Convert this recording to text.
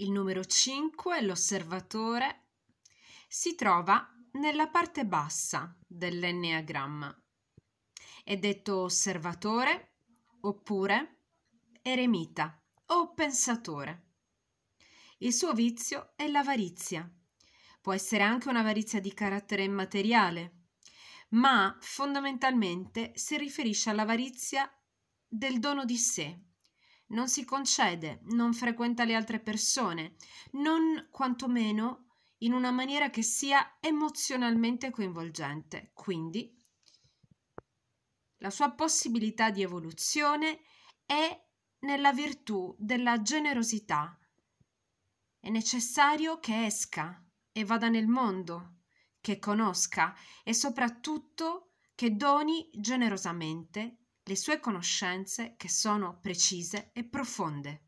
Il numero 5, l'osservatore, si trova nella parte bassa dell'enneagramma. È detto osservatore oppure eremita o pensatore. Il suo vizio è l'avarizia. Può essere anche un'avarizia di carattere immateriale, ma fondamentalmente si riferisce all'avarizia del dono di sé, non si concede, non frequenta le altre persone, non quantomeno in una maniera che sia emozionalmente coinvolgente. Quindi la sua possibilità di evoluzione è nella virtù della generosità. È necessario che esca e vada nel mondo, che conosca e soprattutto che doni generosamente le sue conoscenze che sono precise e profonde.